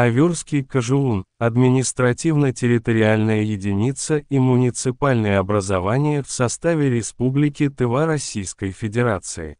Аверский Кожеун – административно-территориальная единица и муниципальное образование в составе Республики Тыва Российской Федерации.